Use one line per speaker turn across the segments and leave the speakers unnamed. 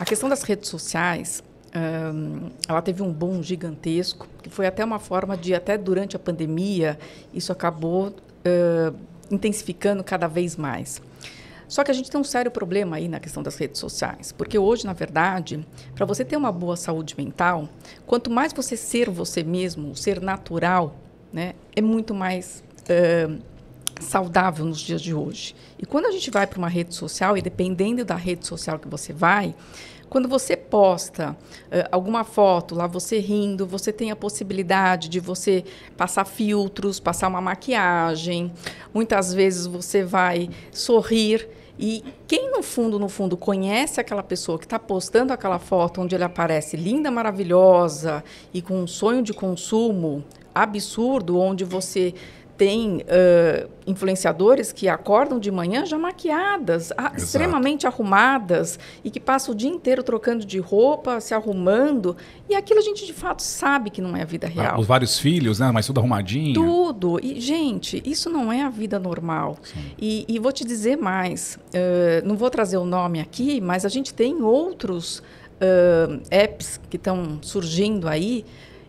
A questão das redes sociais, um, ela teve um boom gigantesco, que foi até uma forma de, até durante a pandemia, isso acabou uh, intensificando cada vez mais. Só que a gente tem um sério problema aí na questão das redes sociais, porque hoje, na verdade, para você ter uma boa saúde mental, quanto mais você ser você mesmo, ser natural, né, é muito mais uh, saudável nos dias de hoje. E quando a gente vai para uma rede social, e dependendo da rede social que você vai, quando você posta uh, alguma foto lá, você rindo, você tem a possibilidade de você passar filtros, passar uma maquiagem. Muitas vezes você vai sorrir. E quem no fundo, no fundo, conhece aquela pessoa que está postando aquela foto onde ele aparece linda, maravilhosa e com um sonho de consumo absurdo, onde você tem uh, influenciadores que acordam de manhã já maquiadas, extremamente arrumadas e que passam o dia inteiro trocando de roupa, se arrumando. E aquilo a gente de fato sabe que não é a vida ah, real. os vários filhos, né? Mas tudo arrumadinho. Tudo. E, gente, isso não é a vida normal. E, e, vou te dizer mais: uh, não vou trazer o nome aqui, mas a gente tem outros uh, apps que estão surgindo aí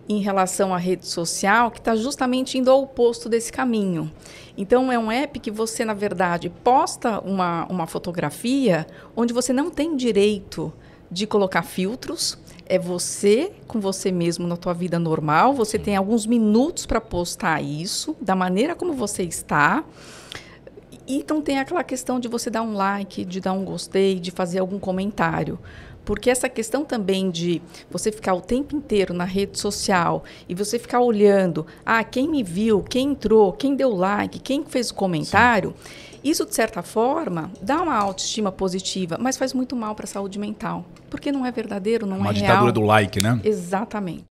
em relação à rede social que está justamente indo ao oposto desse caminho. Então, é um app que você, na verdade, posta uma, uma fotografia onde você não tem direito de colocar filtros. É você com você mesmo na tua vida normal. Você tem alguns minutos para postar isso da maneira como você está então tem aquela questão de você dar um like, de dar um gostei, de fazer algum comentário. Porque essa questão também de você ficar o tempo inteiro na rede social e você ficar olhando, ah, quem me viu, quem entrou, quem deu like, quem fez o comentário, Sim. isso de certa forma dá uma autoestima positiva, mas faz muito mal para a saúde mental, porque não é verdadeiro, não uma é real. Uma ditadura do like, né? Exatamente.